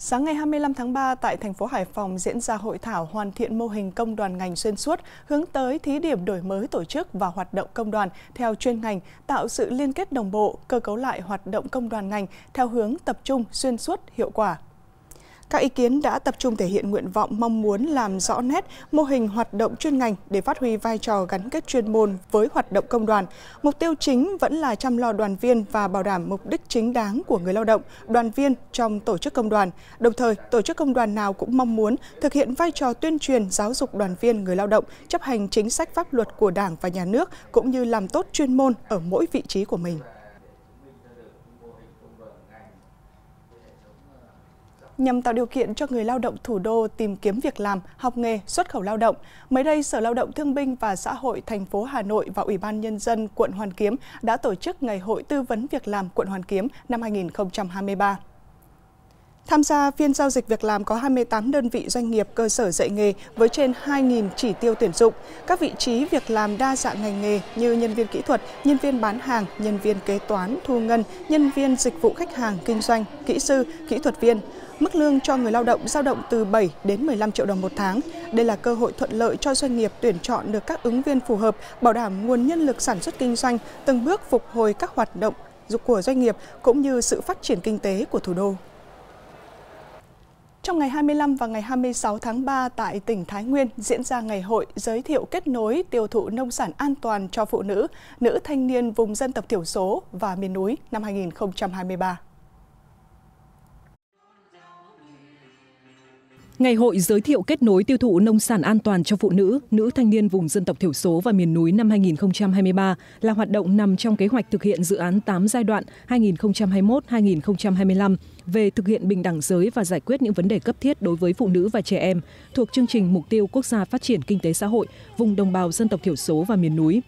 Sáng ngày 25 tháng 3 tại thành phố Hải Phòng diễn ra hội thảo hoàn thiện mô hình công đoàn ngành xuyên suốt hướng tới thí điểm đổi mới tổ chức và hoạt động công đoàn theo chuyên ngành, tạo sự liên kết đồng bộ, cơ cấu lại hoạt động công đoàn ngành theo hướng tập trung xuyên suốt hiệu quả. Các ý kiến đã tập trung thể hiện nguyện vọng mong muốn làm rõ nét mô hình hoạt động chuyên ngành để phát huy vai trò gắn kết chuyên môn với hoạt động công đoàn. Mục tiêu chính vẫn là chăm lo đoàn viên và bảo đảm mục đích chính đáng của người lao động, đoàn viên trong tổ chức công đoàn. Đồng thời, tổ chức công đoàn nào cũng mong muốn thực hiện vai trò tuyên truyền giáo dục đoàn viên người lao động, chấp hành chính sách pháp luật của Đảng và Nhà nước cũng như làm tốt chuyên môn ở mỗi vị trí của mình. nhằm tạo điều kiện cho người lao động thủ đô tìm kiếm việc làm, học nghề, xuất khẩu lao động, mới đây Sở Lao động Thương binh và Xã hội thành phố Hà Nội và Ủy ban Nhân dân quận Hoàn Kiếm đã tổ chức Ngày hội tư vấn việc làm quận Hoàn Kiếm năm 2023. Tham gia phiên giao dịch việc làm có 28 đơn vị doanh nghiệp cơ sở dạy nghề với trên 2.000 chỉ tiêu tuyển dụng. Các vị trí việc làm đa dạng ngành nghề như nhân viên kỹ thuật, nhân viên bán hàng, nhân viên kế toán, thu ngân, nhân viên dịch vụ khách hàng, kinh doanh, kỹ sư, kỹ thuật viên. Mức lương cho người lao động dao động từ 7 đến 15 triệu đồng một tháng. Đây là cơ hội thuận lợi cho doanh nghiệp tuyển chọn được các ứng viên phù hợp, bảo đảm nguồn nhân lực sản xuất kinh doanh, từng bước phục hồi các hoạt động của doanh nghiệp cũng như sự phát triển kinh tế của thủ đô. Trong ngày 25 và ngày 26 tháng 3 tại tỉnh Thái Nguyên diễn ra ngày hội giới thiệu kết nối tiêu thụ nông sản an toàn cho phụ nữ, nữ thanh niên vùng dân tộc thiểu số và miền núi năm 2023. Ngày hội giới thiệu kết nối tiêu thụ nông sản an toàn cho phụ nữ, nữ thanh niên vùng dân tộc thiểu số và miền núi năm 2023 là hoạt động nằm trong kế hoạch thực hiện dự án 8 giai đoạn 2021-2025 về thực hiện bình đẳng giới và giải quyết những vấn đề cấp thiết đối với phụ nữ và trẻ em thuộc chương trình Mục tiêu Quốc gia Phát triển Kinh tế Xã hội vùng đồng bào dân tộc thiểu số và miền núi.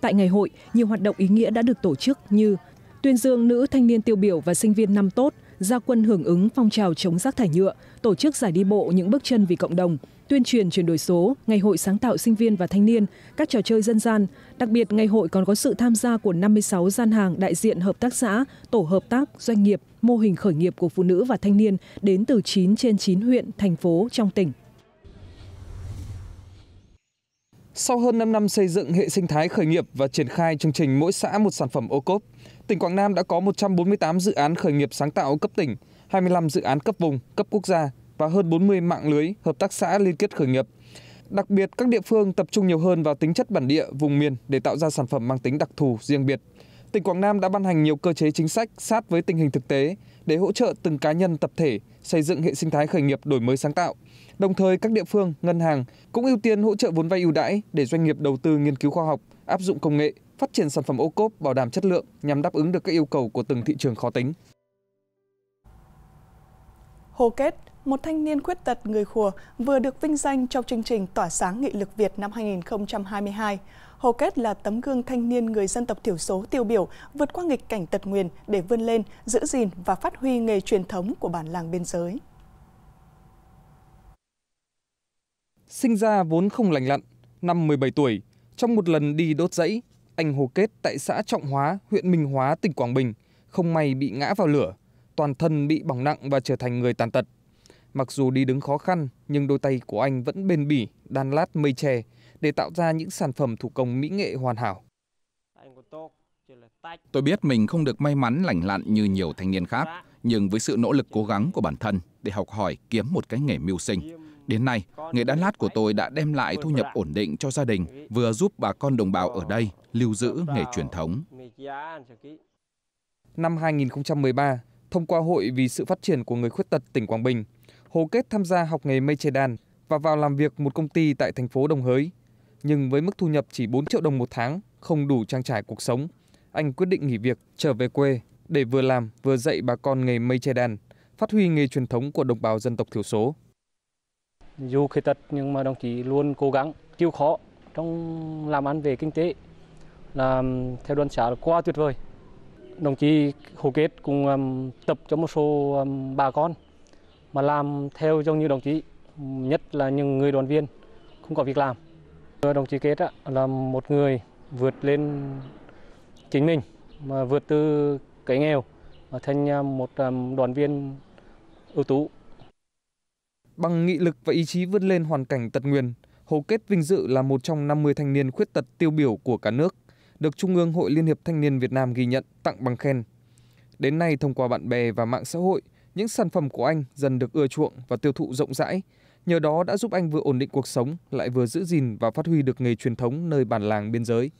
Tại ngày hội, nhiều hoạt động ý nghĩa đã được tổ chức như tuyên dương nữ thanh niên tiêu biểu và sinh viên năm tốt, gia quân hưởng ứng phong trào chống rác thải nhựa, tổ chức giải đi bộ những bước chân vì cộng đồng, tuyên truyền chuyển đổi số, ngày hội sáng tạo sinh viên và thanh niên, các trò chơi dân gian. Đặc biệt, ngày hội còn có sự tham gia của 56 gian hàng đại diện hợp tác xã, tổ hợp tác, doanh nghiệp, mô hình khởi nghiệp của phụ nữ và thanh niên đến từ 9 trên 9 huyện, thành phố trong tỉnh. Sau hơn 5 năm xây dựng hệ sinh thái khởi nghiệp và triển khai chương trình mỗi xã một sản phẩm ô cốp, tỉnh Quảng Nam đã có 148 dự án khởi nghiệp sáng tạo cấp tỉnh, 25 dự án cấp vùng, cấp quốc gia và hơn 40 mạng lưới hợp tác xã liên kết khởi nghiệp. Đặc biệt, các địa phương tập trung nhiều hơn vào tính chất bản địa, vùng miền để tạo ra sản phẩm mang tính đặc thù riêng biệt tỉnh Quảng Nam đã ban hành nhiều cơ chế chính sách sát với tình hình thực tế để hỗ trợ từng cá nhân tập thể xây dựng hệ sinh thái khởi nghiệp đổi mới sáng tạo. Đồng thời các địa phương, ngân hàng cũng ưu tiên hỗ trợ vốn vay ưu đãi để doanh nghiệp đầu tư nghiên cứu khoa học, áp dụng công nghệ, phát triển sản phẩm ô cốp bảo đảm chất lượng nhằm đáp ứng được các yêu cầu của từng thị trường khó tính. Hồ Kết, một thanh niên khuyết tật người khùa vừa được vinh danh trong chương trình Tỏa sáng nghị lực Việt năm 2022. Hồ Kết là tấm gương thanh niên người dân tộc thiểu số tiêu biểu vượt qua nghịch cảnh tật nguyền để vươn lên, giữ gìn và phát huy nghề truyền thống của bản làng biên giới. Sinh ra vốn không lành lặn, năm 17 tuổi, trong một lần đi đốt rẫy, anh Hồ Kết tại xã Trọng Hóa, huyện Minh Hóa, tỉnh Quảng Bình, không may bị ngã vào lửa, toàn thân bị bỏng nặng và trở thành người tàn tật. Mặc dù đi đứng khó khăn, nhưng đôi tay của anh vẫn bền bỉ, đan lát mây tre, để tạo ra những sản phẩm thủ công mỹ nghệ hoàn hảo. Tôi biết mình không được may mắn lành lặn như nhiều thanh niên khác, nhưng với sự nỗ lực cố gắng của bản thân để học hỏi kiếm một cái nghề mưu sinh, Đến nay, nghề đan lát của tôi đã đem lại thu nhập ổn định cho gia đình, vừa giúp bà con đồng bào ở đây lưu giữ nghề truyền thống. Năm 2013, thông qua Hội vì sự phát triển của người khuyết tật tỉnh Quảng Bình, Hồ Kết tham gia học nghề mây che đan và vào làm việc một công ty tại thành phố Đồng Hới nhưng với mức thu nhập chỉ bốn triệu đồng một tháng không đủ trang trải cuộc sống anh quyết định nghỉ việc trở về quê để vừa làm vừa dạy bà con nghề mây che đan phát huy nghề truyền thống của đồng bào dân tộc thiểu số dù khuyết tật nhưng mà đồng chí luôn cố gắng chịu khó trong làm ăn về kinh tế làm theo đoàn xã qua tuyệt vời đồng chí Hồ Kết cùng um, tập cho một số um, bà con mà làm theo giống như đồng chí nhất là những người đoàn viên không có việc làm Đồng chí Kết là một người vượt lên chính mình, mà vượt từ cái nghèo thành à, một à, đoàn viên ưu tú. Bằng nghị lực và ý chí vươn lên hoàn cảnh tật nguyền, Hồ Kết vinh dự là một trong 50 thanh niên khuyết tật tiêu biểu của cả nước, được Trung ương Hội Liên hiệp Thanh niên Việt Nam ghi nhận tặng bằng khen. Đến nay thông qua bạn bè và mạng xã hội, những sản phẩm của anh dần được ưa chuộng và tiêu thụ rộng rãi, nhờ đó đã giúp anh vừa ổn định cuộc sống lại vừa giữ gìn và phát huy được nghề truyền thống nơi bản làng biên giới